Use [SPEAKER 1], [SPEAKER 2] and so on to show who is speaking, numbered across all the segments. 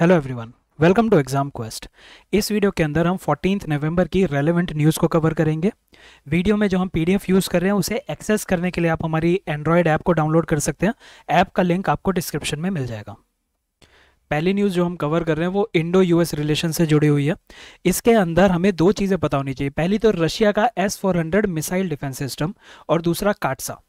[SPEAKER 1] hello everyone welcome to exam quest इस video के अंदर हम फोर्टीन नवंबर की रेलेवेंट न्यूज़ को कवर करेंगे वीडियो में जो हम पीडीएफ यूज़ कर रहे हैं उसे एक्सेस करने के लिए आप हमारी एंड्रॉयड ऐप को डाउनलोड कर सकते हैं ऐप का लिंक आपको डिस्क्रिप्शन में मिल जाएगा पहली न्यूज़ जो हम कवर कर रहे हैं वो इंडो यूएस रिलेशन से जुड़ी हुई है इसके अंदर हमें दो चीज़ें पता होनी चाहिए पहली तो रशिया का S four missile defence system और दूसरा काटसा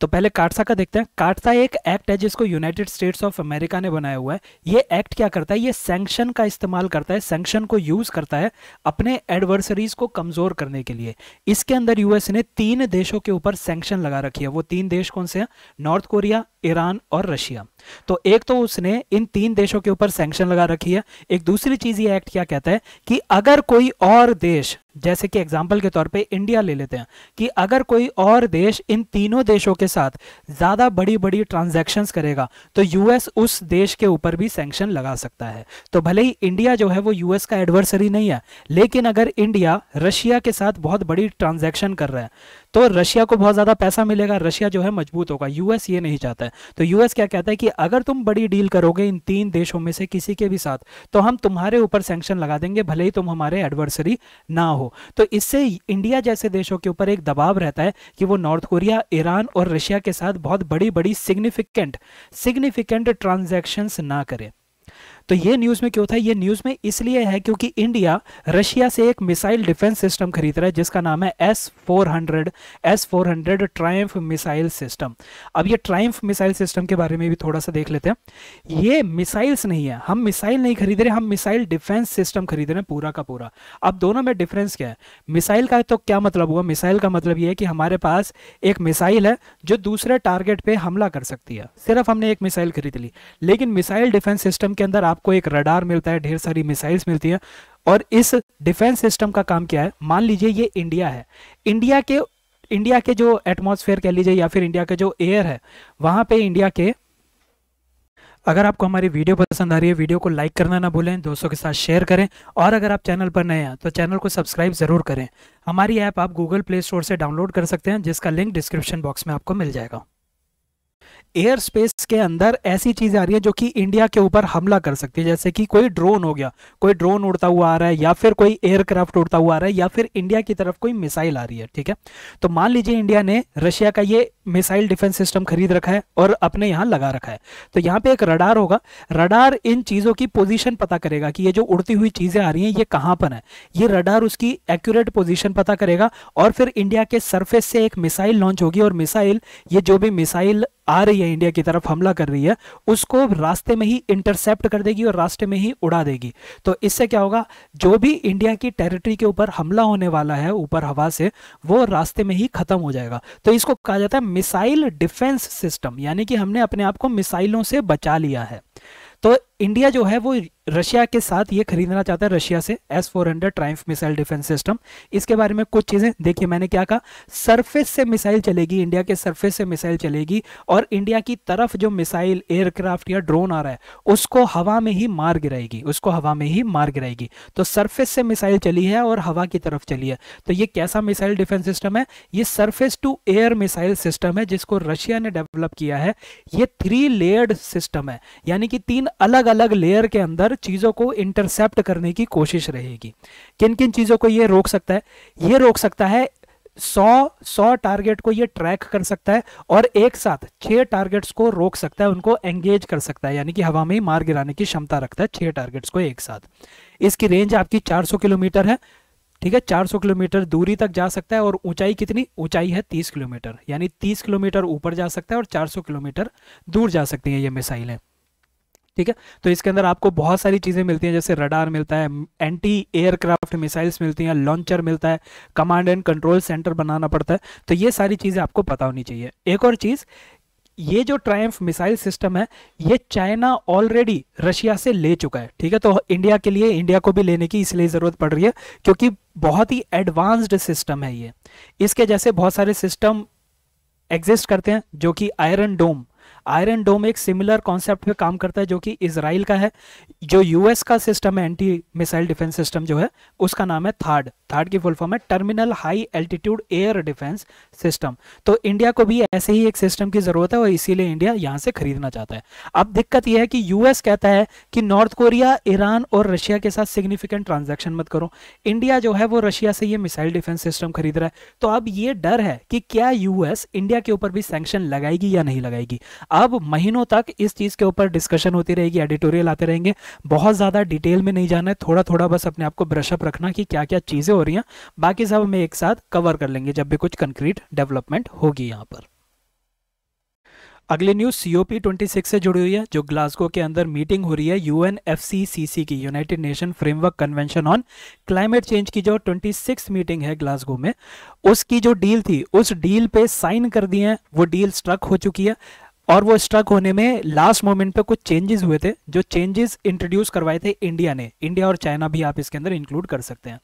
[SPEAKER 1] तो पहले काटसा का देखते हैं काटसा एक एक्ट है जिसको यूनाइटेड स्टेट्स ऑफ अमेरिका ने बनाया हुआ है ये एक्ट क्या करता है ये सेंक्शन का इस्तेमाल करता है सेंक्शन को यूज करता है अपने एडवर्सरीज को कमजोर करने के लिए इसके अंदर यूएस ने तीन देशों के ऊपर सेंक्शन लगा रखी है वो तीन देश कौन से हैं नॉर्थ कोरिया ईरान और रशिया तो एक तो उसने इन तीन देशों के ऊपर सैंक्शन लगा रखी है एक दूसरी चीज ये एक्ट क्या कहता है कि अगर कोई और देश जैसे कि एग्जाम्पल के तौर पे इंडिया ले लेते हैं कि अगर कोई और देश इन तीनों देशों के साथ ज़्यादा बड़ी बड़ी ट्रांजेक्शन करेगा तो यूएस उस देश के ऊपर भी सैंक्शन लगा सकता है तो भले ही इंडिया जो है वो यूएस का एडवर्सरी नहीं है लेकिन अगर इंडिया रशिया के साथ बहुत बड़ी ट्रांजेक्शन कर रहा है तो रशिया को बहुत ज़्यादा पैसा मिलेगा रशिया जो है मजबूत होगा यूएस ये नहीं चाहता है तो यूएस क्या कहता है कि अगर तुम बड़ी डील करोगे इन तीन देशों में से किसी के भी साथ तो हम तुम्हारे ऊपर सेंक्शन लगा देंगे भले ही तुम हमारे एडवर्सरी ना हो तो इससे इंडिया जैसे देशों के ऊपर एक दबाव रहता है कि वो नॉर्थ कोरिया ईरान और रशिया के साथ बहुत बड़ी बड़ी सिग्निफिकेंट सिग्निफिकेंट ट्रांजेक्शन्स ना करें तो ये न्यूज़ में क्यों था ये न्यूज़ में इसलिए है क्योंकि इंडिया रशिया से एक मिसाइल डिफेंस सिस्टम खरीद रहा है जिसका नाम है S four hundred S four hundred triumph missile system अब ये ट्राइम्फ मिसाइल सिस्टम के बारे में भी थोड़ा सा देख लेते हैं ये मिसाइल्स नहीं है हम मिसाइल नहीं खरीद रहे हम मिसाइल डिफेंस सिस्टम खरीद रहे हैं पूरा का पूरा अब दोनों में डिफरेंस क्या है मिसाइल का तो क्या मतलब हुआ मिसाइल का मतलब ये है कि हमारे पास एक मिसाइल है जो दूसरे टारगेट पर हमला कर सकती है सिर्फ हमने एक मिसाइल खरीद ली लेकिन मिसाइल डिफेंस सिस्टम के अंदर आप आपको एक रडार मिलता है ढेर सारी मिसाइल्स मिलती हैं और इस डिफेंस सिस्टम का काम क्या है मान लीजिए ये इंडिया है इंडिया के इंडिया के जो एटमॉस्फेयर कह लीजिए या फिर इंडिया के जो एयर है वहां पे इंडिया के अगर आपको हमारी वीडियो पसंद आ रही है वीडियो को लाइक करना ना भूलें दोस्तों के साथ शेयर करें और अगर आप चैनल पर नए हैं तो चैनल को सब्सक्राइब ज़रूर करें हमारी ऐप आप गूगल प्ले स्टोर से डाउनलोड कर सकते हैं जिसका लिंक डिस्क्रिप्शन बॉक्स में आपको मिल जाएगा एयर स्पेस के अंदर ऐसी चीज़ें आ रही है जो कि इंडिया के ऊपर हमला कर सकती है जैसे कि कोई ड्रोन हो गया कोई ड्रोन उड़ता हुआ आ रहा है या फिर कोई एयरक्राफ्ट उड़ता हुआ आ रहा है या फिर इंडिया की तरफ कोई मिसाइल आ रही है ठीक है तो मान लीजिए इंडिया ने रशिया का ये मिसाइल डिफेंस सिस्टम खरीद रखा है और अपने यहाँ लगा रखा है तो यहाँ पे एक रडार होगा रडार इन चीज़ों की पोजिशन पता करेगा कि ये जो उड़ती हुई चीज़ें आ रही है ये कहाँ पर है ये रडार उसकी एक्यूरेट पोजिशन पता करेगा और फिर इंडिया के सरफेस से एक मिसाइल लॉन्च होगी और मिसाइल ये जो भी मिसाइल आ रही है इंडिया की तरफ हमला कर रही है उसको रास्ते में ही इंटरसेप्ट कर देगी और रास्ते में ही उड़ा देगी तो इससे क्या होगा जो भी इंडिया की टेरिटरी के ऊपर हमला होने वाला है ऊपर हवा से वो रास्ते में ही खत्म हो जाएगा तो इसको कहा जाता है मिसाइल डिफेंस सिस्टम यानी कि हमने अपने आप को मिसाइलों से बचा लिया है तो इंडिया जो है वो रशिया के साथ ये खरीदना चाहता है रशिया से S four hundred triumph missile defence system इसके बारे में कुछ चीज़ें देखिए मैंने क्या कहा सरफेस से मिसाइल चलेगी इंडिया के सरफेस से मिसाइल चलेगी और इंडिया की तरफ जो मिसाइल एयरक्राफ्ट या ड्रोन आ रहा है उसको हवा में ही मार गिराएगी उसको हवा में ही मार गिराएगी तो सरफेस से मिसाइल चली है और हवा की तरफ चली है तो ये कैसा मिसाइल डिफेंस सिस्टम है ये surface to air missile system है जिसको रशिया ने डेवलप किया है ये थ्री लेयर्ड सिस्टम है यानी कि तीन अलग अलग लेयर के अंदर चीज़ों को इंटरसेप्ट करने की कोशिश रहेगी किन किन चीज़ों को यह रोक सकता है यह रोक सकता है सौ सौ टारगेट को ये ट्रैक कर सकता है और एक साथ छह टारगेट्स को रोक सकता है उनको एंगेज कर सकता है यानी कि हवा में ही मार गिराने की क्षमता रखता है छह टारगेट्स को एक साथ इसकी रेंज आपकी 400 किलोमीटर है ठीक है 400 किलोमीटर दूरी तक जा सकता है और ऊंचाई कितनी ऊंचाई है 30 किलोमीटर यानी 30 किलोमीटर ऊपर जा सकता है और 400 किलोमीटर दूर जा सकती है ये मिसाइलें ठीक है तो इसके अंदर आपको बहुत सारी चीज़ें मिलती हैं जैसे रडार मिलता है एंटी एयरक्राफ्ट मिसाइल्स मिलती हैं लॉन्चर मिलता है कमांड एंड कंट्रोल सेंटर बनाना पड़ता है तो ये सारी चीज़ें आपको पता होनी चाहिए एक और चीज़ ये जो ट्रायम्फ मिसाइल सिस्टम है ये चाइना ऑलरेडी रशिया से ले चुका है ठीक है तो इंडिया के लिए इंडिया को भी लेने की इसलिए ज़रूरत पड़ रही है क्योंकि बहुत ही एडवांस्ड सिस्टम है ये इसके जैसे बहुत सारे सिस्टम एग्जिस्ट करते हैं जो कि आयरन डोम आयरन डोम एक सिमिलर कॉन्सेप्ट पे काम करता है जो कि इसराइल का है जो यूएस का सिस्टम है एंटी मिसाइल डिफेंस सिस्टम जो है उसका नाम है थार्ड थर्ड की फुल फॉर्म है terminal high altitude air defence system तो इंडिया को भी ऐसे ही एक सिस्टम की जरूरत है और इसीलिए इंडिया यहां से खरीदना चाहता है अब दिक्कत यह है कि यूएस कहता है कि नॉर्थ कोरिया ईरान और रशिया के साथ सिग्निफिकेंट ट्रांजेक्शन मत करो इंडिया जो है वो रशिया से ये मिसाइल डिफेंस सिस्टम खरीद रहा है तो अब ये डर है कि क्या यूएस इंडिया के ऊपर भी सैंक्शन लगाएगी या नहीं लगाएगी अब महीनों तक इस चीज के ऊपर डिस्कशन होती रहेगी एडिटोरियल आते रहेंगे बहुत ज्यादा डिटेल में नहीं जाना है थोड़ा थोड़ा बस अपने आप को ब्रशअप रखना कि क्या क्या चीजें हो रही हैं बाकी सब हम एक साथ कवर कर लेंगे जब भी कुछ कंक्रीट डेवलपमेंट होगी यहाँ पर अगली न्यूज सीओपी 26 से जुड़ी हुई है जो ग्लासगो के अंदर मीटिंग हो रही है यूएनएफसीसीसी की United Nation framework convention on climate change की जो 26 मीटिंग है ग्लासगो में उसकी जो डील थी उस डील पे साइन कर दिए हैं वो डील स्ट्रक हो चुकी है और वो स्ट्रक होने में लास्ट मोमेंट पे कुछ चेंजेस हुए थे जो चेंजेस इंट्रोड्यूस करवाए थे इंडिया ने इंडिया और चाइना भी आप इसके अंदर इंक्लूड कर सकते हैं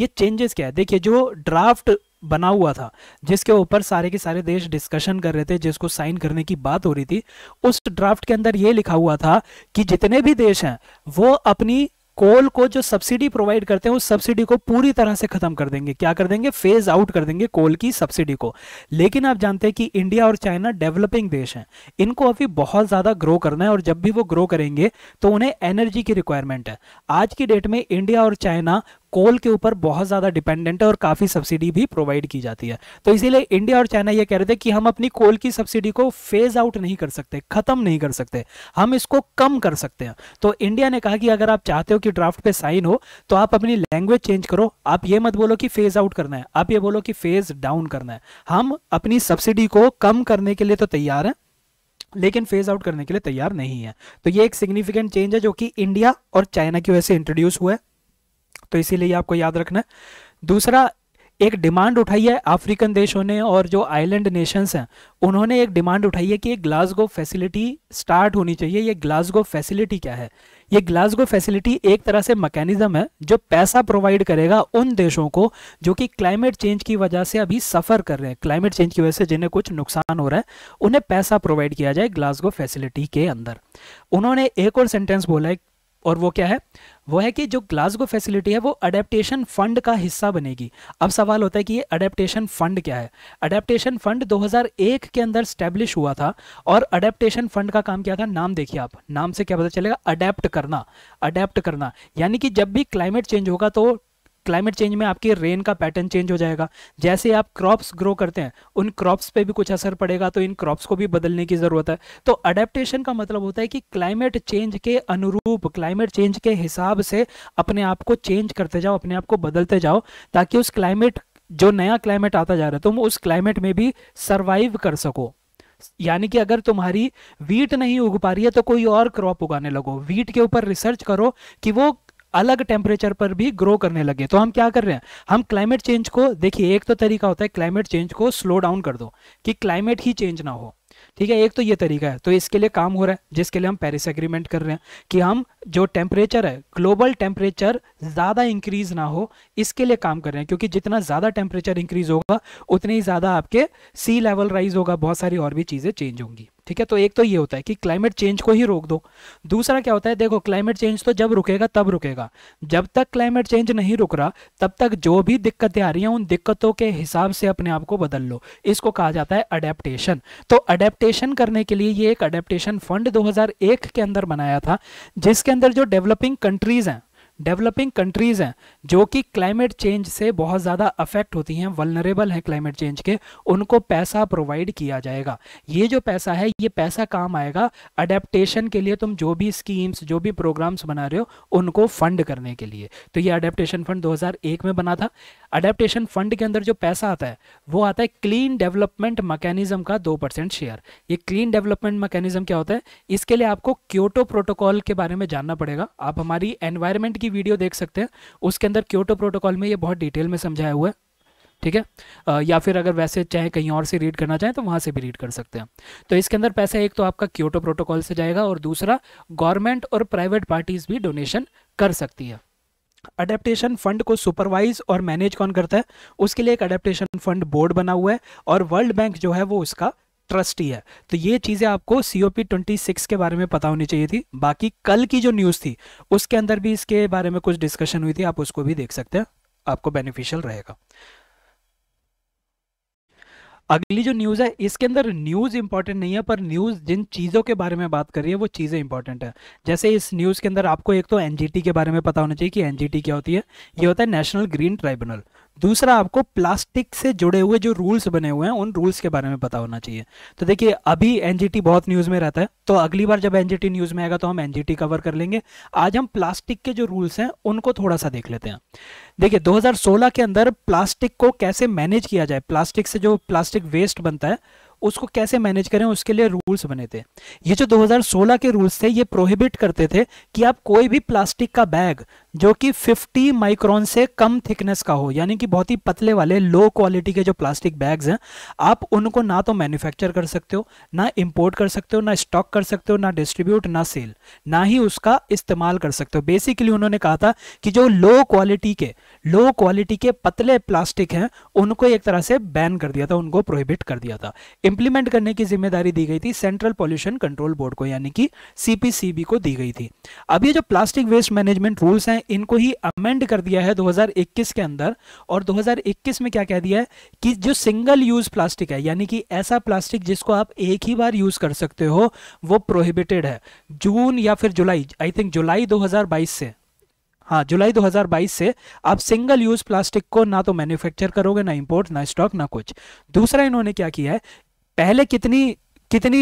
[SPEAKER 1] ये चेंजेस क्या है देखिए जो ड्राफ्ट बना हुआ था जिसके ऊपर सारे के सारे देश डिस्कशन कर रहे थे जिसको साइन करने की बात हो रही थी उस ड्राफ्ट के अंदर ये लिखा हुआ था कि जितने भी देश हैं वो अपनी कोल को जो सब्सिडी प्रोवाइड करते हैं उस सब्सिडी को पूरी तरह से खत्म कर देंगे क्या कर देंगे फेज आउट कर देंगे कोल की सब्सिडी को लेकिन आप जानते हैं कि इंडिया और चाइना डेवलपिंग देश हैं इनको अभी बहुत ज़्यादा ग्रो करना है और जब भी वो ग्रो करेंगे तो उन्हें एनर्जी की रिक्वायरमेंट है आज की डेट में इंडिया और चाइना कोल के ऊपर बहुत ज़्यादा डिपेंडेंट है और काफ़ी सब्सिडी भी प्रोवाइड की जाती है तो इसीलिए इंडिया और चाइना ये कह रहे थे कि हम अपनी कोल की सब्सिडी को फेज आउट नहीं कर सकते ख़त्म नहीं कर सकते हम इसको कम कर सकते हैं तो इंडिया ने कहा कि अगर आप चाहते हो कि ड्राफ्ट पे साइन हो तो आप अपनी लैंग्वेज चेंज करो आप ये मत बोलो कि फेज आउट करना है आप ये बोलो कि फेज डाउन करना है हम अपनी सब्सिडी को कम करने के लिए तो तैयार हैं लेकिन फेज आउट करने के लिए तैयार नहीं है तो ये एक सिग्निफिकेंट चेंज है जो कि इंडिया और चाइना की वजह से इंट्रोड्यूस हुआ है तो इसीलिए आपको याद रखना दूसरा एक डिमांड उठाई है अफ्रीकन देशों ने और जो आइलैंड नेशंस हैं उन्होंने एक डिमांड उठाई है कि ग्लासगो फैसिलिटी स्टार्ट होनी चाहिए ये ग्लासगो फैसिलिटी क्या है ये ग्लासगो फैसिलिटी एक तरह से मैकेनिज्म है जो पैसा प्रोवाइड करेगा उन देशों को जो कि क्लाइमेट चेंज की वजह से अभी सफ़र कर रहे हैं क्लाइमेट चेंज की वजह से जिन्हें कुछ नुकसान हो रहा है उन्हें पैसा प्रोवाइड किया जाए ग्लासगो फैसिलिटी के अंदर उन्होंने एक और सेंटेंस बोला है और वो क्या है वो है कि जो ग्लासगो फैसिलिटी है वो अडेप्टेशन फंड का हिस्सा बनेगी अब सवाल होता है कि ये अडेप्टेशन फंड क्या है अडेप्टेशन फंड 2001 के अंदर स्टैब्लिश हुआ था और अडेप्टेशन फंड का काम क्या था नाम देखिए आप नाम से क्या पता चलेगा अडेप्ट करना अडेप्ट करना यानी कि जब भी क्लाइमेट चेंज होगा तो क्लाइमेट चेंज में आपके रेन का पैटर्न चेंज हो जाएगा जैसे आप क्रॉप्स ग्रो करते हैं उन क्रॉप्स पे भी कुछ असर पड़ेगा तो इन क्रॉप्स को भी बदलने की ज़रूरत है तो अडेप्टेशन का मतलब होता है कि क्लाइमेट चेंज के अनुरूप क्लाइमेट चेंज के हिसाब से अपने आप को चेंज करते जाओ अपने आप को बदलते जाओ ताकि उस क्लाइमेट जो नया क्लाइमेट आता जा रहा है तुम उस क्लाइमेट में भी सर्वाइव कर सको यानी कि अगर तुम्हारी वीट नहीं उग पा रही है तो कोई और क्रॉप उगाने लगो वीट के ऊपर रिसर्च करो कि वो अलग टेम्परेचर पर भी ग्रो करने लगे तो हम क्या कर रहे हैं हम क्लाइमेट चेंज को देखिए एक तो तरीका होता है क्लाइमेट चेंज को स्लो डाउन कर दो कि क्लाइमेट ही चेंज ना हो ठीक है एक तो ये तरीका है तो इसके लिए काम हो रहा है जिसके लिए हम पेरिस एग्रीमेंट कर रहे हैं कि हम जो टेम्परेचर है ग्लोबल टेम्परेचर ज़्यादा इंक्रीज ना हो इसके लिए काम कर रहे हैं क्योंकि जितना ज़्यादा टेम्परेचर इंक्रीज होगा उतनी ही ज़्यादा आपके सी लेवल राइज होगा बहुत सारी और भी चीज़ें चेंज होंगी ठीक है तो एक तो ये होता है कि क्लाइमेट चेंज को ही रोक दो दूसरा क्या होता है देखो क्लाइमेट चेंज तो जब रुकेगा तब रुकेगा जब तक क्लाइमेट चेंज नहीं रुक रहा तब तक जो भी दिक्कतें आ रही हैं उन दिक्कतों के हिसाब से अपने आप को बदल लो इसको कहा जाता है अडेप्टेशन तो अडेप्टेशन करने के लिए ये एक अडेप्टेशन फंड दो के अंदर बनाया था जिसके अंदर जो डेवलपिंग कंट्रीज़ हैं डेवलपिंग कंट्रीज़ हैं जो कि क्लाइमेट चेंज से बहुत ज़्यादा अफेक्ट होती हैं वलनरेबल हैं क्लाइमेट चेंज के उनको पैसा प्रोवाइड किया जाएगा ये जो पैसा है ये पैसा काम आएगा अडेप्टेशन के लिए तुम जो भी स्कीम्स जो भी प्रोग्राम्स बना रहे हो उनको फंड करने के लिए तो ये अडेप्टेशन फंड दो में बना था अडेप्टेशन फंड के अंदर जो पैसा आता है वो आता है क्लीन डेवलपमेंट मैकेनिज्म का दो परसेंट शेयर ये क्लीन डेवलपमेंट मैकेनिज्म क्या होता है इसके लिए आपको क्योटो प्रोटोकॉल के बारे में जानना पड़ेगा आप हमारी एनवायरमेंट की की वीडियो देख सकते हैं उसके अंदर क्योटो प्रोटोकॉल में ये बहुत डिटेल में समझाया हुआ है ठीक है या फिर अगर वैसे चाहे कहीं और से रीड करना चाहें तो वहाँ से भी रीड कर सकते हैं तो इसके अंदर पैसा एक तो आपका क्योटो प्रोटोकॉल से जाएगा और दूसरा गवर्नमेंट और प्राइवेट पार्टीज भी डोनेशन कर सकती है अडेप्टेशन फंड को सुपरवाइज और मैनेज कौन करता है उसके लिए एक अडेप्टेशन फंड बोर्ड बना हुआ है और वर्ल्ड बैंक जो है वो उसका ट्रस्टी है तो ये चीज़ें आपको ट्वेंटी सिक्स के बारे में पता होनी चाहिए थी बाकी कल की जो न्यूज़ थी उसके अंदर भी इसके बारे में कुछ डिस्कशन हुई थी आप उसको भी देख सकते हैं आपको बेनिफिशियल रहेगा अगली जो न्यूज़ है इसके अंदर न्यूज़ इंपॉर्टेंट नहीं है पर न्यूज़ जिन चीज़ों के बारे में बात कर रही है वो चीज़ें इंपॉर्टेंट है जैसे इस न्यूज़ के अंदर आपको एक तो एनजीटी के बारे में पता होना चाहिए कि एनजीटी क्या होती है ये होता है नेशनल ग्रीन ट्राइब्यूनल दूसरा आपको प्लास्टिक से जुड़े हुए जो रूल्स बने हुए हैं उन रूल्स के बारे में पता होना चाहिए तो देखिए अभी एनजीटी बहुत न्यूज़ में रहता है तो अगली बार जब एनजीटी न्यूज़ में आएगा तो हम एनजीटी कवर कर लेंगे आज हम प्लास्टिक के जो रूल्स हैं उनको थोड़ा सा देख लेते हैं देखिए 2016 के अंदर प्लास्टिक को कैसे मैनेज किया जाए प्लास्टिक से जो प्लास्टिक वेस्ट बनता है उसको कैसे मैनेज करें उसके लिए रूल्स बने थे ये जो 2016 के रूल्स थे ये प्रोहिबिट करते थे कि आप कोई भी प्लास्टिक का बैग जो कि 50 माइक्रोन से कम थिकनेस का हो यानी कि बहुत ही पतले वाले लो क्वालिटी के जो प्लास्टिक बैग्स हैं आप उनको ना तो मैन्युफैक्चर कर सकते हो ना इम्पोर्ट कर सकते हो ना स्टॉक कर सकते हो ना डिस्ट्रीब्यूट ना सेल ना ही उसका इस्तेमाल कर सकते हो बेसिकली उन्होंने कहा था कि जो लो क्वालिटी के लो क्वालिटी के पतले प्लास्टिक हैं उनको एक तरह से बैन कर दिया था उनको प्रोहिबिट कर दिया था इंप्लीमेंट करने की जिम्मेदारी दी गई थी सेंट्रल पॉल्यूशन कंट्रोल बोर्ड को यानी कि सीपीसीबी को दी गई थी अब ये जो प्लास्टिक वेस्ट मैनेजमेंट रूल्स हैं इनको ही अमेंड कर दिया है 2021 के अंदर और 2021 में क्या कह दिया है कि जो सिंगल यूज प्लास्टिक है यानी कि ऐसा प्लास्टिक जिसको आप एक ही बार यूज कर सकते हो वो प्रोहिबिटेड है जून या फिर जुलाई आई थिंक जुलाई दो से हाँ जुलाई 2022 से आप सिंगल यूज प्लास्टिक को ना तो मैन्युफैक्चर करोगे ना इंपोर्ट ना स्टॉक ना कुछ दूसरा इन्होंने क्या किया है पहले कितनी कितनी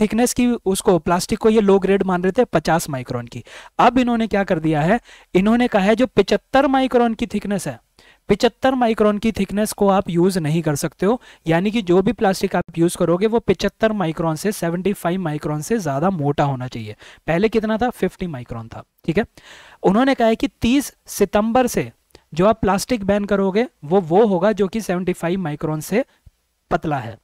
[SPEAKER 1] थिकनेस की उसको प्लास्टिक को ये लो ग्रेड मान रहे थे 50 माइक्रोन की अब इन्होंने क्या कर दिया है इन्होंने कहा है जो 75 माइक्रोन की थिकनेस है 75 माइक्रोन की थिकनेस को आप यूज नहीं कर सकते हो यानी कि जो भी प्लास्टिक आप यूज करोगे वो 75 माइक्रोन से 75 माइक्रोन से ज्यादा मोटा होना चाहिए पहले कितना था 50 माइक्रोन था ठीक है उन्होंने कहा है कि 30 सितंबर से जो आप प्लास्टिक बैन करोगे वो वो होगा जो कि 75 माइक्रोन से पतला है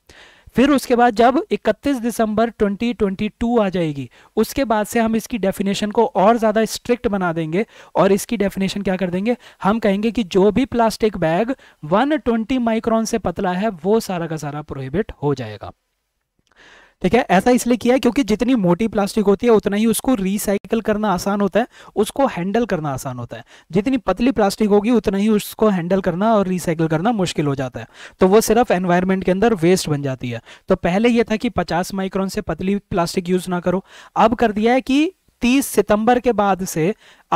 [SPEAKER 1] फिर उसके बाद जब 31 दिसंबर 2022 आ जाएगी उसके बाद से हम इसकी डेफिनेशन को और ज़्यादा स्ट्रिक्ट बना देंगे और इसकी डेफिनेशन क्या कर देंगे हम कहेंगे कि जो भी प्लास्टिक बैग 120 माइक्रोन से पतला है वो सारा का सारा प्रोहिबिट हो जाएगा ठीक है ऐसा इसलिए किया है क्योंकि जितनी मोटी प्लास्टिक होती है उतना ही उसको रिसाइकल करना आसान होता है उसको हैंडल करना आसान होता है जितनी पतली प्लास्टिक होगी उतना ही उसको हैंडल करना और रिसाइकल करना मुश्किल हो जाता है तो वो सिर्फ एनवायरमेंट के अंदर वेस्ट बन जाती है तो पहले ये था कि पचास माइक्रोन से पतली प्लास्टिक यूज़ ना करो अब कर दिया है कि 30 सितंबर के बाद से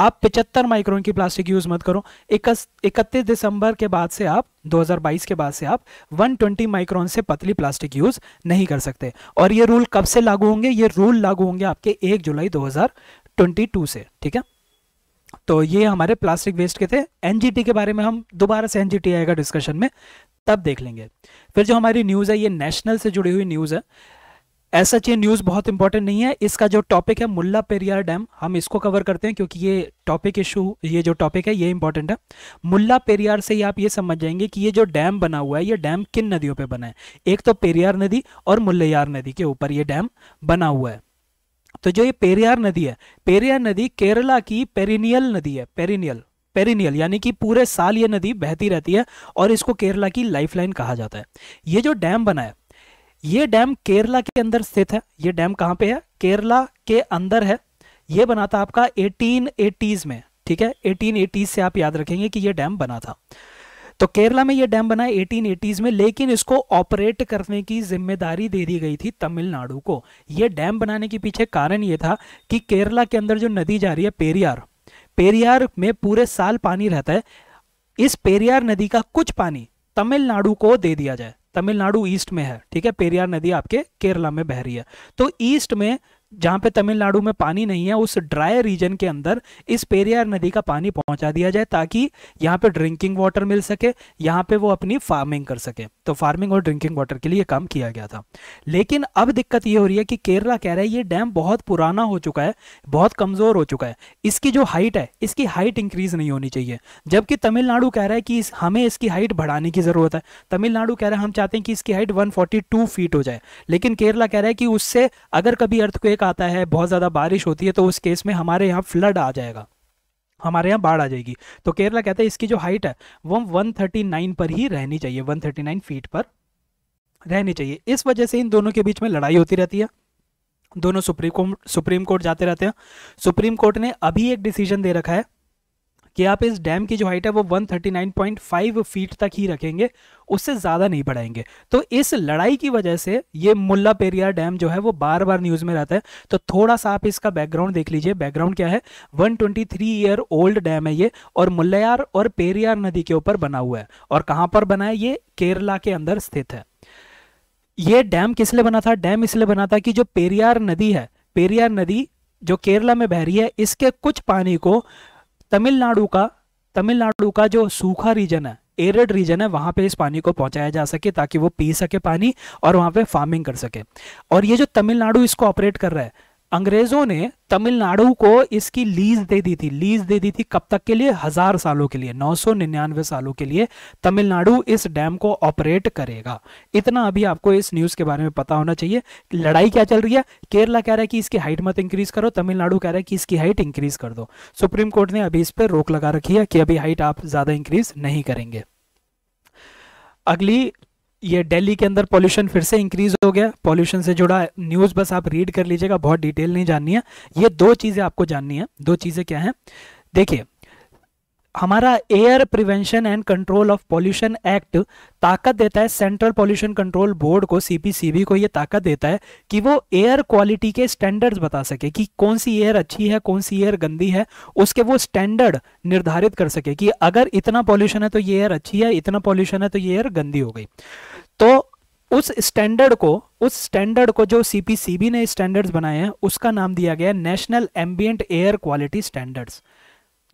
[SPEAKER 1] आप 75 माइक्रोन की प्लास्टिक यूज मत करो इकतीस दिसंबर के बाद से आप 2022 के बाद से आप 120 माइक्रोन से पतली प्लास्टिक यूज नहीं कर सकते और ये रूल कब से लागू होंगे ये रूल लागू होंगे आपके 1 जुलाई 2022 से ठीक है तो ये हमारे प्लास्टिक वेस्ट के थे एनजीटी के बारे में हम दोबारा से एनजीटी आएगा डिस्कशन में तब देख लेंगे फिर जो हमारी न्यूज़ है ये नेशनल से जुड़ी हुई न्यूज़ है ऐसा सच ये न्यूज़ बहुत इंपॉर्टेंट नहीं है इसका जो टॉपिक है मुल्ला पेरियार डैम हम इसको कवर करते हैं क्योंकि ये टॉपिक इशू ये जो टॉपिक है ये इंपॉर्टेंट है मुल्ला पेरियार से ही आप ये समझ जाएंगे कि ये जो डैम बना हुआ है ये डैम किन नदियों पे बना है एक तो पेरियार नदी और मुल्लार नदी के ऊपर ये डैम बना हुआ है तो जो ये पेरियार नदी है पेरियार नदी केरला की पेरिनियल नदी है पेरिनियल पेरिनियल यानी कि पूरे साल ये नदी बहती रहती है और इसको केरला की लाइफलाइन कहा जाता है ये जो डैम बना है ये डैम केरला के अंदर स्थित है ये डैम कहाँ पे है केरला के अंदर है ये बना था आपका 1880s में ठीक है 1880s से आप याद रखेंगे कि ये डैम बना था तो केरला में ये डैम बना 1880s में लेकिन इसको ऑपरेट करने की जिम्मेदारी दे दी गई थी तमिलनाडु को ये डैम बनाने के पीछे कारण ये था कि केरला के अंदर जो नदी जा रही है पेरियार पेरियार में पूरे साल पानी रहता है इस पेरियार नदी का कुछ पानी तमिलनाडु को दे दिया जाए तमिलनाडु ईस्ट में है ठीक है पेरियार नदी आपके केरला में बह रही है तो ईस्ट में जहाँ पे तमिलनाडु में पानी नहीं है उस ड्राई रीजन के अंदर इस पेरियार नदी का पानी पहुंचा दिया जाए ताकि यहाँ पे ड्रिंकिंग वाटर मिल सके यहाँ पे वो अपनी फार्मिंग कर सके तो फार्मिंग और ड्रिंकिंग वाटर के लिए काम किया गया था लेकिन अब दिक्कत ये हो रही है कि केरला कह रहा है ये डैम बहुत पुराना हो चुका है बहुत कमज़ोर हो चुका है इसकी जो हाइट है इसकी हाइट इंक्रीज़ नहीं होनी चाहिए जबकि तमिलनाडु कह रहा है कि हमें इसकी हाइट बढ़ाने की ज़रूरत है तमिलनाडु कह रहा है हम चाहते हैं कि इसकी हाइट वन फीट हो जाए लेकिन केरला कह रहा है कि उससे अगर कभी अर्थ को अटैक आता है बहुत ज़्यादा बारिश होती है तो उस केस में हमारे यहाँ फ्लड आ जाएगा हमारे यहाँ बाढ़ आ जाएगी तो केरला कहता है इसकी जो हाइट है वो 139 पर ही रहनी चाहिए 139 फीट पर रहनी चाहिए इस वजह से इन दोनों के बीच में लड़ाई होती रहती है दोनों सुप्रीम कोर्ट सुप्रीम कोर्ट जाते रहते हैं सुप्रीम कोर्ट ने अभी एक डिसीजन दे रखा है कि आप इस डैम की जो हाइट है वो 139.5 फीट तक ही रखेंगे उससे ज़्यादा नहीं बढ़ाएंगे तो इस लड़ाई की वजह से ये मुल्ला पेरियार डैम जो है वो बार बार न्यूज़ में रहता है तो थोड़ा सा आप इसका बैकग्राउंड देख लीजिए बैकग्राउंड क्या है 123 ईयर ओल्ड डैम है ये और मुल्लयार और पेरियार नदी के ऊपर बना हुआ है और कहाँ पर बना है ये केरला के अंदर स्थित है ये डैम किस लिए बना था डैम इसलिए बना था कि जो पेरियार नदी है पेरियार नदी जो केरला में बह रही है इसके कुछ पानी को तमिलनाडु का तमिलनाडु का जो सूखा रीजन है एरड रीजन है वहां पे इस पानी को पहुंचाया जा सके ताकि वो पी सके पानी और वहां पे फार्मिंग कर सके और ये जो तमिलनाडु इसको ऑपरेट कर रहा है अंग्रेजों ने तमिलनाडु को इसकी लीज दे दी थी लीज दे दी थी कब तक के लिए हजार सालों के लिए 999 सालों के लिए तमिलनाडु इस डैम को ऑपरेट करेगा इतना अभी आपको इस न्यूज के बारे में पता होना चाहिए लड़ाई क्या चल रही है केरला कह रहा है कि इसकी हाइट मत इंक्रीज करो तमिलनाडु कह रहा है कि इसकी हाइट इंक्रीज कर दो सुप्रीम कोर्ट ने अभी इस पर रोक लगा रखी है कि अभी हाइट आप ज्यादा इंक्रीज नहीं करेंगे अगली ये दिल्ली के अंदर पॉल्यूशन फिर से इंक्रीज हो गया पॉल्यूशन से जुड़ा न्यूज़ बस आप रीड कर लीजिएगा बहुत डिटेल नहीं जाननी है ये दो चीज़ें आपको जाननी है दो चीज़ें क्या हैं देखिए हमारा air prevention and control of pollution act ताकत देता है सेंट्रल पॉल्यूशन कंट्रोल बोर्ड को सीपीसीबी को ये ताकत देता है कि वो एयर क्वालिटी के स्टैंडर्ड्स बता सके कि कौन सी एयर अच्छी है कौन सी एयर गंदी है उसके वो स्टैंडर्ड निर्धारित कर सके कि अगर इतना पॉल्यूशन है तो ये एयर अच्छी है इतना पॉल्यूशन है तो ये एयर गंदी हो गई तो उस स्टैंडर्ड को उस स्टैंडर्ड को जो सीपीसीबी ने स्टैंडर्ड्स बनाए हैं उसका नाम दिया गया national ambient air quality standards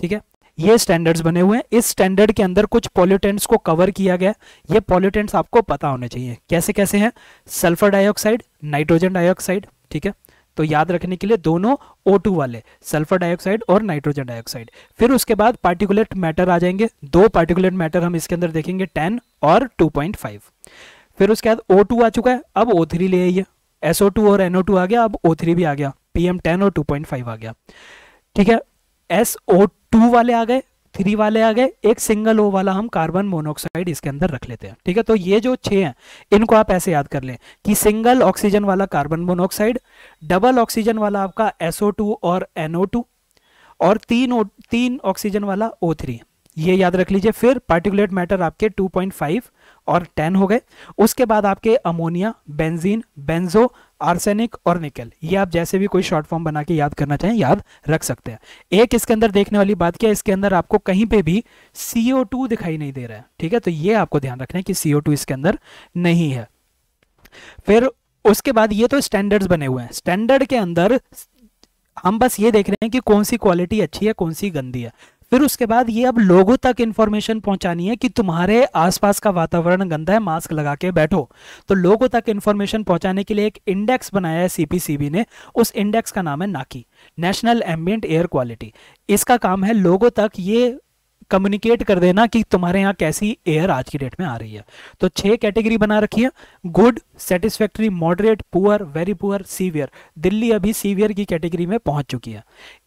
[SPEAKER 1] ठीक है ये स्टैंडर्ड्स बने हुए हैं इस स्टैंडर्ड के अंदर कुछ पॉल्यूटेंट्स को कवर किया गया ये पॉल्यूटेंट्स आपको पता होने चाहिए कैसे कैसे हैं सल्फर डाइऑक्साइड नाइट्रोजन डाइऑक्साइड ठीक है तो याद रखने के लिए दोनों O2 वाले सल्फर डाइऑक्साइड और नाइट्रोजन डाइऑक्साइड फिर उसके बाद पार्टिकुलेट मैटर आ जाएंगे दो पार्टिकुलेट मैटर हम इसके अंदर देखेंगे टेन और टू फिर उसके बाद ओ आ चुका है अब थ्री ले आइए एसओ और एनओ आ गया अब ओ भी आ गया टेन और टू आ गया ठीक है एस ओ टू वाले आ गए थ्री वाले आ गए एक सिंगल ओ वाला हम कार्बन मोनोऑक्साइड इसके अंदर रख लेते हैं ठीक है तो ये जो छे हैं इनको आप ऐसे याद कर लें कि सिंगल ऑक्सीजन वाला कार्बन मोनोऑक्साइड डबल ऑक्सीजन वाला आपका SO2 और NO2 और तीन ओ तीन ऑक्सीजन वाला O3 ये याद रख लीजिए फिर पार्टिकुलेट मैटर आपके 2.5 और 10 हो गए उसके बाद आपके अमोनिया बेंजीन बेंजो आर्सेनिक और निकल ये आप जैसे भी कोई शॉर्ट फॉर्म बना के याद करना चाहें याद रख सकते हैं एक इसके अंदर देखने वाली बात क्या इसके अंदर आपको कहीं पे भी CO2 दिखाई नहीं दे रहा है ठीक है तो ये आपको ध्यान रखना है कि CO2 इसके अंदर नहीं है फिर उसके बाद ये तो स्टैंडर्ड्स बने हुए हैं स्टैंडर्ड के अंदर हम बस ये देख रहे हैं कि कौन सी क्वालिटी अच्छी है कौन सी गंदी है फिर उसके बाद ये अब लोगों तक इन्फॉर्मेशन पहुंचानी है कि तुम्हारे आसपास का वातावरण गंदा है मास्क लगा के बैठो तो लोगों तक इन्फॉर्मेशन पहुंचाने के लिए एक इंडेक्स बनाया है सीपीसीबी ने उस इंडेक्स का नाम है नाकी नेशनल एम्बियंट एयर क्वालिटी इसका काम है लोगों तक ये कम्युनिकेट कर देना कि तुम्हारे यहाँ कैसी एयर आज की डेट में आ रही है तो छह कैटेगरी बना रखी है good satisfactory moderate poor very poor severe Delhi अभी सीवियर की कैटेगरी में पहुंच चुकी है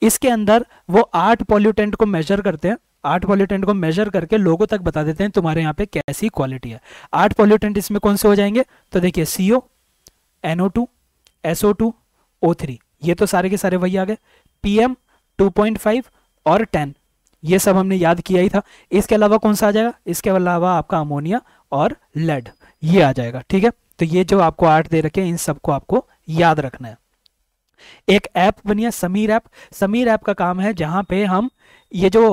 [SPEAKER 1] इसके अंदर वो आठ पॉल्यूटेंट को मेजर करते हैं आठ पॉल्यूटेंट को मेजर करके लोगों तक बता देते हैं तुम्हारे यहाँ पे कैसी क्वालिटी है आठ पॉल्यूटेंट इसमें कौन से हो जाएंगे तो देखिए CO NO two SO two O three ये तो सारे के सारे वही आ गए P M two point five और टेन ये सब हमने याद किया ही था इसके अलावा कौन सा आ जाएगा इसके अलावा आपका अमोनिया और लेड ये आ जाएगा ठीक है तो ये जो आपको आर्ट दे रखे इन सबको आपको याद रखना है एक ऐप बनी है समीर ऐप समीर ऐप का काम है जहां पे हम ये जो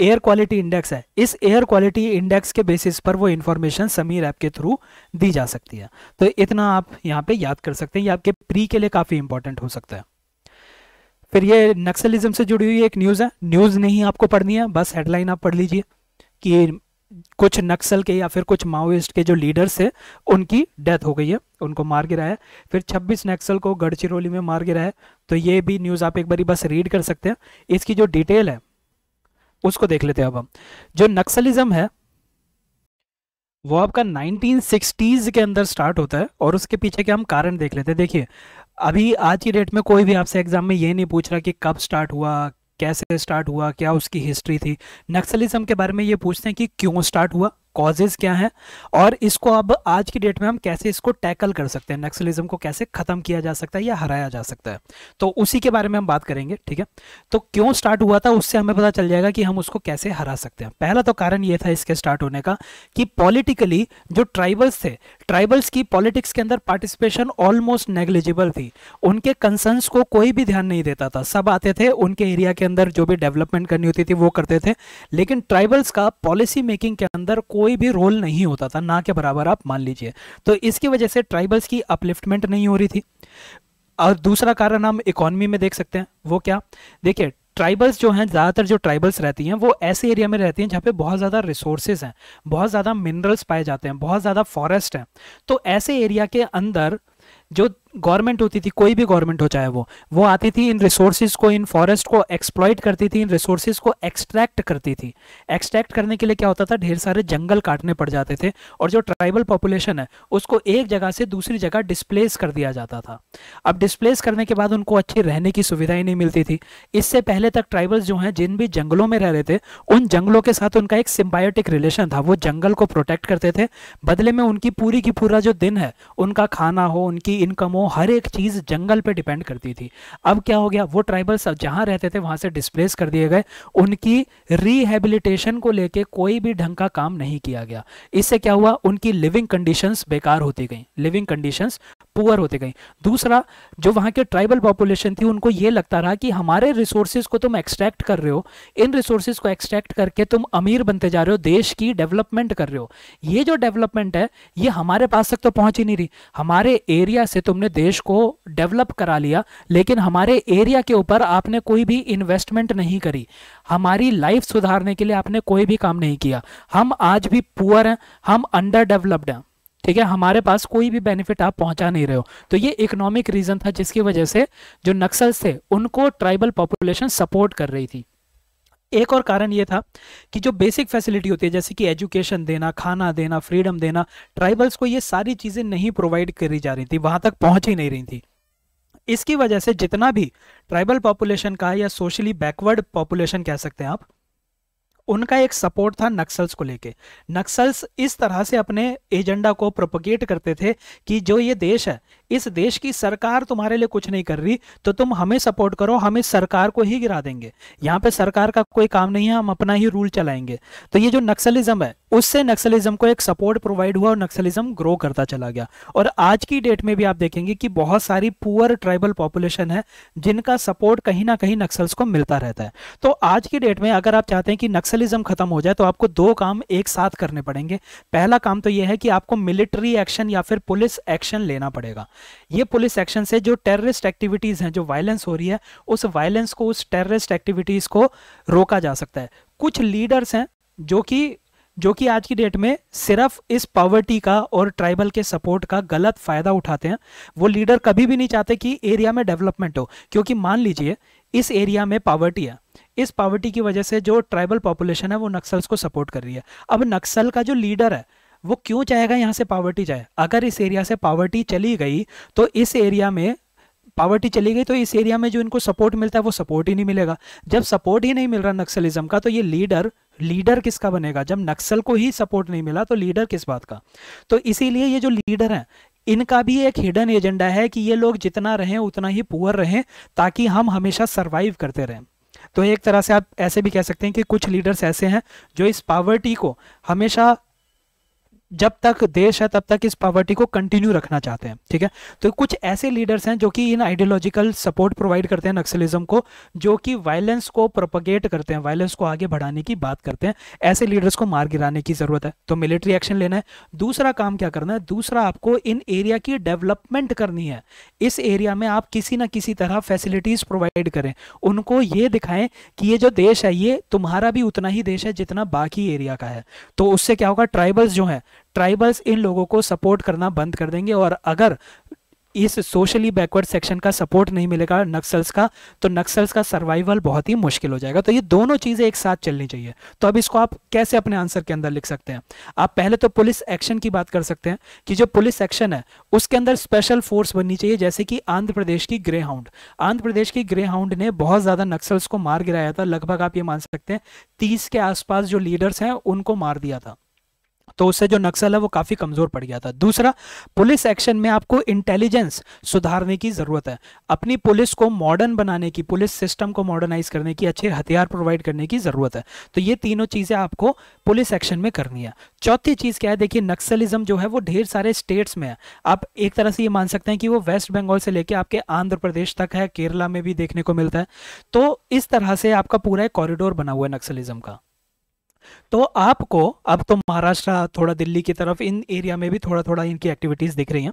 [SPEAKER 1] एयर क्वालिटी इंडेक्स है इस एयर क्वालिटी इंडेक्स के बेसिस पर वो इंफॉर्मेशन समीर ऐप के थ्रू दी जा सकती है तो इतना आप यहाँ पे याद कर सकते हैं ये आपके प्री के लिए काफ़ी इंपॉर्टेंट हो सकता है फिर ये नक्सलिज्म से जुड़ी हुई एक न्यूज़ है न्यूज़ नहीं आपको पढ़नी है बस हेडलाइन आप पढ़ लीजिए कि कुछ नक्सल के या फिर कुछ माओइस्ट के जो लीडर्स है उनकी डेथ हो गई है उनको मार गिरा है फिर 26 नक्सल को गढ़चिरौली में मार गिरा है तो ये भी न्यूज़ आप एक बारी बस रीड कर सकते हैं इसकी जो डिटेल है उसको देख लेते हैं अब हम जो नक्सलिज्म है वो आपका 1960s के अंदर स्टार्ट होता है और उसके पीछे के हम कारण देख लेते हैं देखिए अभी आज की डेट में कोई भी आपसे एग्ज़ाम में ये नहीं पूछ रहा कि कब स्टार्ट हुआ कैसे स्टार्ट हुआ क्या उसकी हिस्ट्री थी नक्सलिज्म के बारे में ये पूछते हैं कि क्यों स्टार्ट हुआ कॉजेज़ क्या हैं और इसको अब आज की डेट में हम कैसे इसको टैकल कर सकते हैं नक्सलिज्म को कैसे ख़त्म किया जा सकता है या हराया जा सकता है तो उसी के बारे में हम बात करेंगे ठीक है तो क्यों स्टार्ट हुआ था उससे हमें पता चल जाएगा कि हम उसको कैसे हरा सकते हैं पहला तो कारण ये था इसके स्टार्ट होने का कि पॉलिटिकली जो ट्राइबल्स थे ट्राइबल्स की पॉलिटिक्स के अंदर पार्टिसिपेशन ऑलमोस्ट नेग्लिजिबल थी उनके कंसर्न्स को कोई भी ध्यान नहीं देता था सब आते थे उनके एरिया के अंदर जो भी डेवलपमेंट करनी होती थी वो करते थे लेकिन ट्राइबल्स का पॉलिसी मेकिंग के अंदर कोई भी रोल नहीं होता था ना के बराबर आप मान लीजिए तो इसकी वजह से ट्राइबल्स की अपलिफ्टमेंट नहीं हो रही थी और दूसरा कारण हम इकोनॉमी में देख सकते हैं वो क्या देखिए ट्राइबल्स जो हैं ज़्यादातर जो ट्राइबल्स रहती हैं वो ऐसे एरिया में रहती हैं जहाँ पे बहुत ज़्यादा रिसोर्सेज हैं बहुत ज़्यादा मिनरल्स पाए जाते हैं बहुत ज़्यादा फॉरेस्ट हैं तो ऐसे एरिया के अंदर जो गवर्नमेंट होती थी कोई भी गवर्नमेंट हो चाहे वो वो आती थी इन रिसोर्सेज को इन फॉरेस्ट को एक्सप्लॉइट करती थी इन रिसोर्सेज को एक्सट्रैक्ट करती थी एक्सट्रैक्ट करने के लिए क्या होता था ढेर सारे जंगल काटने पड़ जाते थे और जो ट्राइबल पॉपुलेशन है उसको एक जगह से दूसरी जगह डिस्प्लेस कर दिया जाता था अब डिस्प्लेस करने के बाद उनको अच्छी रहने की सुविधा ही नहीं मिलती थी इससे पहले तक ट्राइबल्स जो हैं जिन भी जंगलों में रह रहे थे उन जंगलों के साथ उनका एक सिम्बायोटिक रिलेशन था वो जंगल को प्रोटेक्ट करते थे बदले में उनकी पूरी की पूरा जो दिन है उनका खाना हो उनकी इनकम हो हर एक चीज़ जंगल पे डिपेंड करती थी अब क्या हो गया वो ट्राइबल्स जहां रहते थे वहां से डिस्प्लेस कर दिए गए उनकी रिहेबिलिटेशन को लेके कोई भी ढंग का काम नहीं किया गया इससे क्या हुआ उनकी लिविंग कंडीशंस बेकार होती गई लिविंग कंडीशंस पुअर होते गए दूसरा जो वहाँ के ट्राइबल पॉपुलेशन थी उनको ये लगता रहा कि हमारे रिसोर्सेज को तुम एक्सट्रैक्ट कर रहे हो इन रिसोर्सेज को एक्सट्रैक्ट करके तुम अमीर बनते जा रहे हो देश की डेवलपमेंट कर रहे हो ये जो डेवलपमेंट है ये हमारे पास तक तो पहुँच ही नहीं रही हमारे एरिया से तुमने देश को डेवलप करा लिया लेकिन हमारे एरिया के ऊपर आपने कोई भी इन्वेस्टमेंट नहीं करी हमारी लाइफ सुधारने के लिए आपने कोई भी काम नहीं किया हम आज भी पुअर हैं हम अंडर डेवलप्ड हैं ठीक है हमारे पास कोई भी बेनिफिट आप पहुंचा नहीं रहे हो तो ये इकोनॉमिक रीजन था जिसकी वजह से जो नक्सल्स थे उनको ट्राइबल पॉपुलेशन सपोर्ट कर रही थी एक और कारण ये था कि जो बेसिक फैसिलिटी होती है जैसे कि एजुकेशन देना खाना देना फ्रीडम देना ट्राइबल्स को ये सारी चीज़ें नहीं प्रोवाइड करी जा रही थी वहां तक पहुंच ही नहीं रही थी इसकी वजह से जितना भी ट्राइबल पॉपुलेशन का या सोशली बैकवर्ड पॉपुलेशन कह सकते हैं आप उनका एक सपोर्ट था नक्सल्स को लेके नक्सल्स इस तरह से अपने एजेंडा को प्रोपोगेट करते थे कि जो ये देश है इस देश की सरकार तुम्हारे लिए कुछ नहीं कर रही तो तुम हमें सपोर्ट करो हम इस सरकार को ही गिरा देंगे यहाँ पे सरकार का कोई काम नहीं है हम अपना ही रूल चलाएंगे तो ये जो नक्सलिज्म है उससे नक्सलिज्म को एक सपोर्ट प्रोवाइड हुआ और नक्सलिज्म ग्रो करता चला गया और आज की डेट में भी आप देखेंगे कि बहुत सारी पुअर ट्राइबल पॉपुलेशन है जिनका सपोर्ट कहीं ना कहीं नक्सल्स को मिलता रहता है तो आज की डेट में अगर आप चाहते हैं कि नक्सल नक्सलिज्म खत्म हो जाए तो आपको दो काम एक साथ करने पड़ेंगे पहला काम तो यह है कि आपको मिलिट्री एक्शन या फिर पुलिस एक्शन लेना पड़ेगा ये पुलिस एक्शन से जो टेररिस्ट एक्टिविटीज़ हैं जो वायलेंस हो रही है उस वायलेंस को उस टेररिस्ट एक्टिविटीज़ को रोका जा सकता है कुछ लीडर्स हैं जो कि जो कि आज की डेट में सिर्फ इस पॉवर्टी का और ट्राइबल के सपोर्ट का गलत फ़ायदा उठाते हैं वो लीडर कभी भी नहीं चाहते कि एरिया में डेवलपमेंट हो क्योंकि मान लीजिए इस एरिया में पावर्टी है इस पावर्टी की वजह से जो ट्राइबल पॉपुलेशन है वो नक्सल्स को सपोर्ट कर रही है अब नक्सल का जो लीडर है वो क्यों चाहेगा यहाँ से पावर्टी जाए अगर इस एरिया से पावर्टी चली गई तो इस एरिया में पावर्टी चली गई तो इस एरिया में जो इनको सपोर्ट मिलता है वो सपोर्ट ही नहीं मिलेगा जब सपोर्ट ही नहीं मिल रहा नक्सलिज्म का तो ये लीडर लीडर किसका बनेगा जब नक्सल को ही सपोर्ट नहीं मिला तो लीडर किस बात का तो इसीलिए ये जो लीडर हैं इनका भी एक हिडन एजेंडा है कि ये लोग जितना रहें उतना ही पुअर रहें ताकि हम हमेशा सर्वाइव करते रहें तो एक तरह से आप ऐसे भी कह सकते हैं कि कुछ लीडर्स ऐसे हैं जो इस पावर्टी को हमेशा जब तक देश है तब तक इस पॉवर्टी को कंटिन्यू रखना चाहते हैं ठीक है तो कुछ ऐसे लीडर्स हैं जो कि इन आइडियोलॉजिकल सपोर्ट प्रोवाइड करते हैं नक्सलिज्म को जो कि वायलेंस को प्रोपोगेट करते हैं वायलेंस को आगे बढ़ाने की बात करते हैं ऐसे लीडर्स को मार गिराने की ज़रूरत है तो मिलिट्री एक्शन लेना है दूसरा काम क्या करना है दूसरा आपको इन एरिया की डेवलपमेंट करनी है इस एरिया में आप किसी ना किसी तरह फैसिलिटीज़ प्रोवाइड करें उनको ये दिखाएं कि ये जो देश है ये तुम्हारा भी उतना ही देश है जितना बाकी एरिया का है तो उससे क्या होगा ट्राइबल्स जो है ट्राइबल्स इन लोगों को सपोर्ट करना बंद कर देंगे और अगर इस सोशली बैकवर्ड सेक्शन का सपोर्ट नहीं मिलेगा नक्सल्स का तो नक्सल्स का सर्वाइवल बहुत ही मुश्किल हो जाएगा तो ये दोनों चीज़ें एक साथ चलनी चाहिए तो अब इसको आप कैसे अपने आंसर के अंदर लिख सकते हैं आप पहले तो पुलिस एक्शन की बात कर सकते हैं कि जो पुलिस एक्शन है उसके अंदर स्पेशल फोर्स बननी चाहिए जैसे कि आंध्र प्रदेश की ग्रे हाउंड आंध्र प्रदेश की ग्रे हाउंड ने बहुत ज़्यादा नक्सल्स को मार गिराया था लगभग आप ये मान सकते हैं तीस के आसपास जो लीडर्स हैं उनको मार दिया था तो उससे जो नक्सल है वो काफ़ी कमज़ोर पड़ गया था दूसरा पुलिस एक्शन में आपको इंटेलिजेंस सुधारने की ज़रूरत है अपनी पुलिस को मॉडर्न बनाने की पुलिस सिस्टम को मॉडर्नाइज करने की अच्छे हथियार प्रोवाइड करने की ज़रूरत है तो ये तीनों चीज़ें आपको पुलिस एक्शन में करनी है चौथी चीज़ क्या है देखिए नक्सलिज्म जो है वो ढेर सारे स्टेट्स में है आप एक तरह से ये मान सकते हैं कि वो वेस्ट बंगाल से लेकर आपके आंध्र प्रदेश तक है केरला में भी देखने को मिलता है तो इस तरह से आपका पूरा एक कॉरिडोर बना हुआ है नक्सलिज्म का तो आपको अब तो महाराष्ट्र थोड़ा दिल्ली की तरफ इन एरिया में भी थोड़ा थोड़ा इनकी एक्टिविटीज़ दिख रही हैं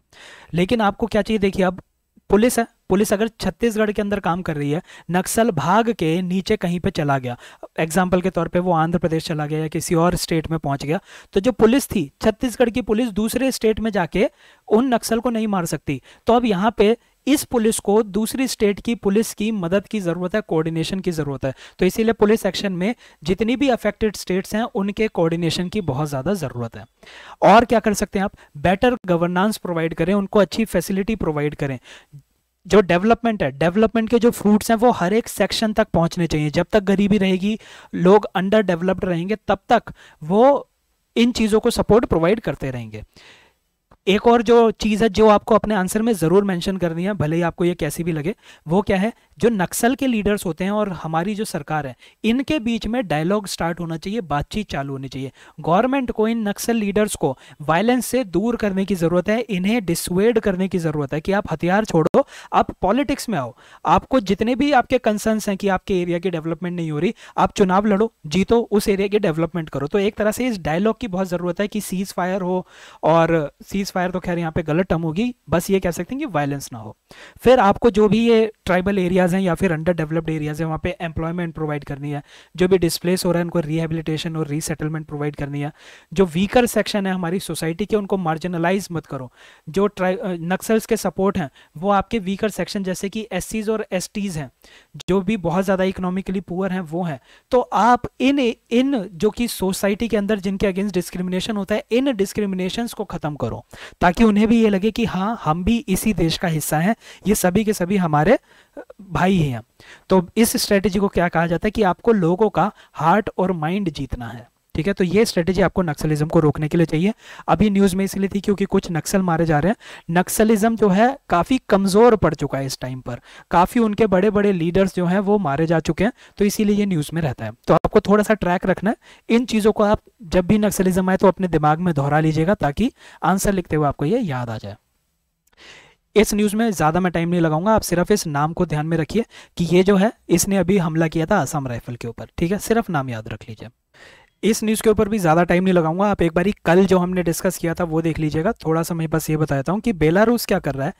[SPEAKER 1] लेकिन आपको क्या चाहिए देखिए अब पुलिस है पुलिस अगर छत्तीसगढ़ के अंदर काम कर रही है नक्सल भाग के नीचे कहीं पे चला गया एग्जाम्पल के तौर पे वो आंध्र प्रदेश चला गया या किसी और स्टेट में पहुंच गया तो जो पुलिस थी छत्तीसगढ़ की पुलिस दूसरे स्टेट में जाके उन नक्सल को नहीं मार सकती तो अब यहाँ पे इस पुलिस को दूसरी स्टेट की पुलिस की मदद की ज़रूरत है कोऑर्डिनेशन की ज़रूरत है तो इसीलिए पुलिस एक्शन में जितनी भी अफेक्टेड स्टेट्स हैं उनके कोऑर्डिनेशन की बहुत ज़्यादा ज़रूरत है और क्या कर सकते हैं आप बेटर गवर्नेंस प्रोवाइड करें उनको अच्छी फैसिलिटी प्रोवाइड करें जो डेवलपमेंट है डेवलपमेंट के जो फ्रूट्स हैं वो हर एक सेक्शन तक पहुंचने चाहिए जब तक गरीबी रहेगी लोग अंडर डेवलप्ड रहेंगे तब तक वो इन चीज़ों को सपोर्ट प्रोवाइड करते रहेंगे एक और जो चीज़ है जो आपको अपने आंसर में ज़रूर मेंशन करनी है भले ही आपको ये कैसी भी लगे वो क्या है जो नक्सल के लीडर्स होते हैं और हमारी जो सरकार है इनके बीच में डायलॉग स्टार्ट होना चाहिए बातचीत चालू होनी चाहिए गवर्नमेंट को इन नक्सल लीडर्स को वायलेंस से दूर करने की ज़रूरत है इन्हें डिसवेड करने की ज़रूरत है कि आप हथियार छोड़ो आप पॉलिटिक्स में आओ आपको जितने भी आपके कंसर्न्स हैं कि आपके एरिया की डेवलपमेंट नहीं हो रही आप चुनाव लड़ो जीतो उस एरिया की डेवलपमेंट करो तो एक तरह से इस डायलॉग की बहुत ज़रूरत है कि सीज़ फायर हो और सीज़ फायर तो खैर यहाँ पे गलत टर्म होगी बस ये कह सकते हैं कि वायलेंस ना हो फिर आपको जो भी ये ट्राइबल एरियाज एरियाज़ हैं या फिर अंडर डेवलप्ड एरियाज़ हैं वहाँ पे एम्प्लॉयमेंट प्रोवाइड करनी है जो भी डिस्प्लेस हो रहा है उनको रिहेबिलिटेशन और रीसेटलमेंट प्रोवाइड करनी है जो वीकर सेक्शन है हमारी सोसाइटी के उनको मार्जिनलाइज मत करो जो ट्राइ नक्सल्स के सपोर्ट हैं वो आपके वीकर सेक्शन जैसे कि एस और एस हैं जो भी बहुत ज़्यादा इकोनॉमिकली पुअर हैं वो हैं तो आप इन इन जो कि सोसाइटी के अंदर जिनके अगेंस्ट डिस्क्रिमिनेशन होता है इन डिस्क्रिमिनेशन को ख़त्म करो ताकि उन्हें भी ये लगे कि हाँ हम भी इसी देश का हिस्सा हैं ये सभी के सभी हमारे भाई हैं हम तो इस स्ट्रेटेजी को क्या कहा जाता है कि आपको लोगों का हार्ट और माइंड जीतना है ठीक है तो ये स्ट्रेटेजी आपको नक्सलिज्म को रोकने के लिए चाहिए अभी न्यूज़ में इसलिए थी क्योंकि कुछ नक्सल मारे जा रहे हैं नक्सलिज्म जो है काफ़ी कमज़ोर पड़ चुका है इस टाइम पर काफ़ी उनके बड़े बड़े लीडर्स जो हैं वो मारे जा चुके हैं तो इसीलिए ये न्यूज़ में रहता है तो आपको थोड़ा सा ट्रैक रखना है इन चीज़ों को आप जब भी नक्सलिज्म आए तो अपने दिमाग में दोहरा लीजिएगा ताकि आंसर लिखते हुए आपको ये याद आ जाए इस न्यूज़ में ज़्यादा मैं टाइम नहीं लगाऊंगा आप सिर्फ इस नाम को ध्यान में रखिए कि ये जो है इसने अभी हमला किया था आसाम राइफल के ऊपर ठीक है सिर्फ नाम याद रख लीजिए इस न्यूज़ के ऊपर भी ज़्यादा टाइम नहीं लगाऊंगा आप एक बारी कल जो हमने डिस्कस किया था वो देख लीजिएगा थोड़ा सा मैं बस ये बताता हूँ कि बेलारूस क्या कर रहा है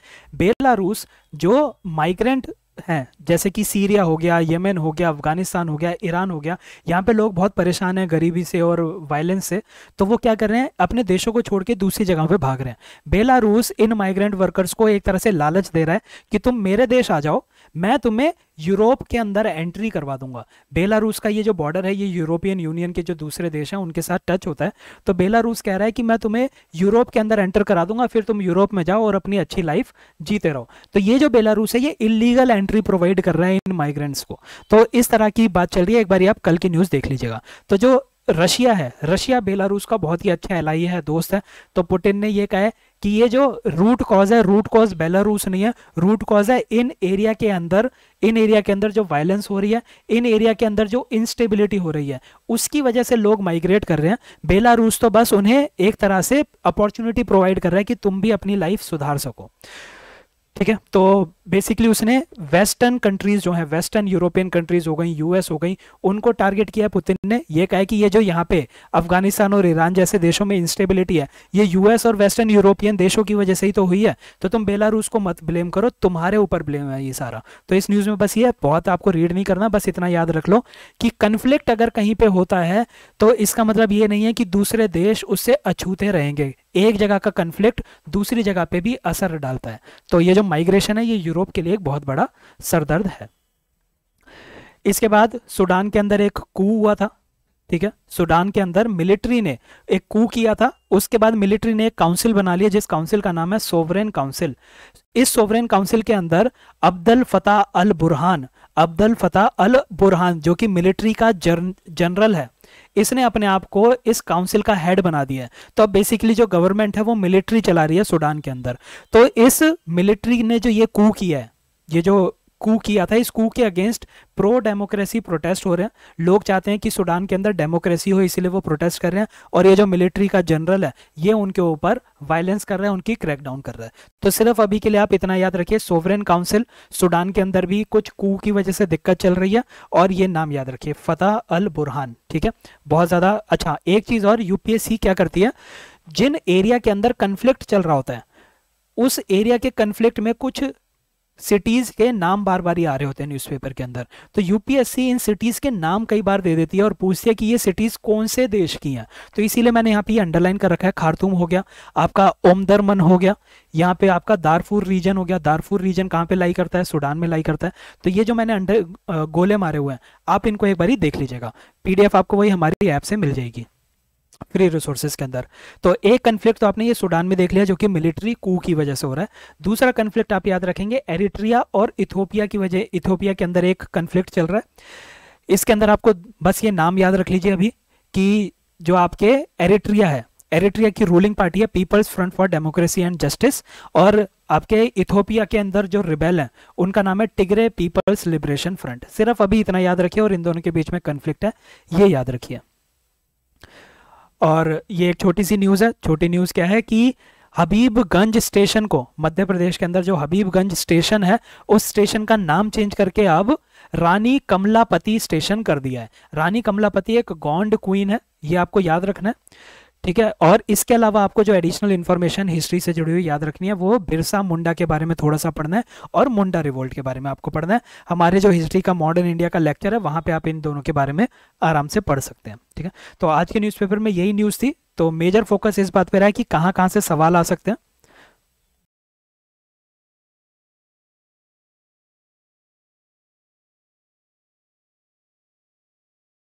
[SPEAKER 1] बेलारूस जो माइग्रेंट हैं जैसे कि सीरिया हो गया यमन हो गया अफगानिस्तान हो गया ईरान हो गया यहाँ पे लोग बहुत परेशान हैं गरीबी से और वायलेंस से तो वो क्या कर रहे हैं अपने देशों को छोड़ के दूसरी जगहों पे भाग रहे हैं बेलारूस इन माइग्रेंट वर्कर्स को एक तरह से लालच दे रहा है कि तुम मेरे देश आ जाओ मैं तुम्हें यूरोप के अंदर एंट्री करवा दूंगा बेलारूस का ये जो बॉर्डर है ये यूरोपियन यूनियन के जो दूसरे देश हैं उनके साथ टच होता है तो बेलारूस कह रहा है कि मैं तुम्हें यूरोप के अंदर एंटर करा दूंगा फिर तुम यूरोप में जाओ और अपनी अच्छी लाइफ जीते रहो तो ये जो बेलारूस है ये इलीगल एंट्री प्रोवाइड कर रहा है इन माइग्रेंट्स को तो इस तरह की बात चल रही है एक बार आप कल की न्यूज़ देख लीजिएगा तो जो रशिया है रशिया बेलारूस का बहुत ही अच्छा एलाई है दोस्त है तो पुटिन ने यह कहा है कि ये जो रूट कॉज है रूट कॉज बेलारूस नहीं है रूट कॉज है इन एरिया के अंदर इन एरिया के अंदर जो वायलेंस हो रही है इन एरिया के अंदर जो इंस्टेबिलिटी हो रही है उसकी वजह से लोग माइग्रेट कर रहे हैं बेलारूस तो बस उन्हें एक तरह से अपॉर्चुनिटी प्रोवाइड कर रहा है कि तुम भी अपनी लाइफ सुधार सको ठीक है तो बेसिकली उसने वेस्टर्न कंट्रीज जो है वेस्टर्न यूरोपियन कंट्रीज हो गई यूएस हो गई उनको टारगेट किया पुतिन ने ये कहा कि ये जो यहाँ पे अफगानिस्तान और ईरान जैसे देशों में इंस्टेबिलिटी है ये यूएस और वेस्टर्न यूरोपियन देशों की वजह से ही तो हुई है तो तुम बेलारूस को मत ब्लेम करो तुम्हारे ऊपर ब्लेम है ये सारा तो इस न्यूज़ में बस ये बहुत आपको रीड नहीं करना बस इतना याद रख लो कि कन्फ्लिक्ट अगर कहीं पर होता है तो इसका मतलब ये नहीं है कि दूसरे देश उससे अछूते रहेंगे एक जगह का कन्फ्लिक्ट दूसरी जगह पे भी असर डालता है तो ये जो माइग्रेशन है ये यूरोप के लिए एक बहुत बड़ा सरदर्द है इसके बाद सूडान के अंदर एक कू हुआ था ठीक है सूडान के अंदर मिलिट्री ने एक कू किया था उसके बाद मिलिट्री ने एक काउंसिल बना लिया जिस काउंसिल का नाम है सोवरेन काउंसिल इस सोवरेन काउंसिल के अंदर अब्दुल फताह अल बुरहान अब्दुल फताह अल बुरहान जो कि मिलिट्री का जर, जनरल है इसने अपने आप को इस काउंसिल का हेड बना दिया है तो अब बेसिकली जो गवर्नमेंट है वो मिलिट्री चला रही है सूडान के अंदर तो इस मिलिट्री ने जो ये कू किया है ये जो कू किया था इस कू के अगेंस्ट प्रो डेमोक्रेसी प्रोटेस्ट हो रहे हैं लोग चाहते हैं कि सूडान के अंदर डेमोक्रेसी हो इसलिए वो प्रोटेस्ट कर रहे हैं और ये जो मिलिट्री का जनरल है ये उनके ऊपर वायलेंस कर रहा है उनकी क्रैकडाउन कर रहा है तो सिर्फ अभी के लिए आप इतना याद रखिए सोवरेन काउंसिल सूडान के अंदर भी कुछ कू की वजह से दिक्कत चल रही है और ये नाम याद रखिए फतेह अल बुरहान ठीक है बहुत ज़्यादा अच्छा एक चीज़ और यूपीएससी क्या करती है जिन एरिया के अंदर कंफ्लिक्ट चल रहा होता है उस एरिया के कंफ्लिक्ट में कुछ सिटीज के नाम बार बार ही आ रहे होते हैं न्यूज़पेपर के अंदर तो यूपीएससी इन सिटीज के नाम कई बार दे देती है और पूछती है कि ये सिटीज कौन से देश की हैं तो इसीलिए मैंने यहाँ पे अंडरलाइन कर रखा है खारतूम हो गया आपका ओमदरमन हो गया यहाँ पे आपका दारफूर रीजन हो गया दारफूर रीजन कहाँ पे लाई करता है सूडान में लाई करता है तो ये जो मैंने अंडर गोले मारे हुए हैं आप इनको एक बार देख लीजिएगा पी आपको वही हमारी ऐप से मिल जाएगी फ्री रिसोर्सेज के अंदर तो एक कन्फ्लिक्ट तो आपने ये सूडान में देख लिया जो कि मिलिट्री कू की वजह से हो रहा है दूसरा कन्फ्लिक्ट आप याद रखेंगे एरिट्रिया और इथोपिया की वजह इथोपिया के अंदर एक कन्फ्लिक्ट चल रहा है इसके अंदर आपको बस ये नाम याद रख लीजिए अभी कि जो आपके एरिट्रिया है एरिट्रिया की रूलिंग पार्टी है People's Front for Democracy and Justice और आपके इथोपिया के अंदर जो रिबेल हैं उनका नाम है टिगरे पीपल्स लिबरेशन फ्रंट सिर्फ अभी इतना याद रखिए और इन दोनों के बीच में कन्फ्लिक्ट है ये याद रखिए और ये एक छोटी सी न्यूज़ है छोटी न्यूज़ क्या है कि हबीबगंज स्टेशन को मध्य प्रदेश के अंदर जो हबीबगंज स्टेशन है उस स्टेशन का नाम चेंज करके अब रानी कमलापति स्टेशन कर दिया है रानी कमलापति एक गोंड क्वीन है ये आपको याद रखना है ठीक है और इसके अलावा आपको जो एडिशनल इन्फॉर्मेशन हिस्ट्री से जुड़ी हुई याद रखनी है वो बिरसा मुंडा के बारे में थोड़ा सा पढ़ना है और मुंडा रिवोल्ट के बारे में आपको पढ़ना है हमारे जो हिस्ट्री का मॉडर्न इंडिया का लेक्चर है वहाँ पे आप इन दोनों के बारे में आराम से पढ़ सकते हैं ठीक है तो आज के न्यूज़पेपर में यही न्यूज़ थी तो मेजर फोकस इस बात पर रहा है कि कहाँ कहाँ से सवाल आ सकते हैं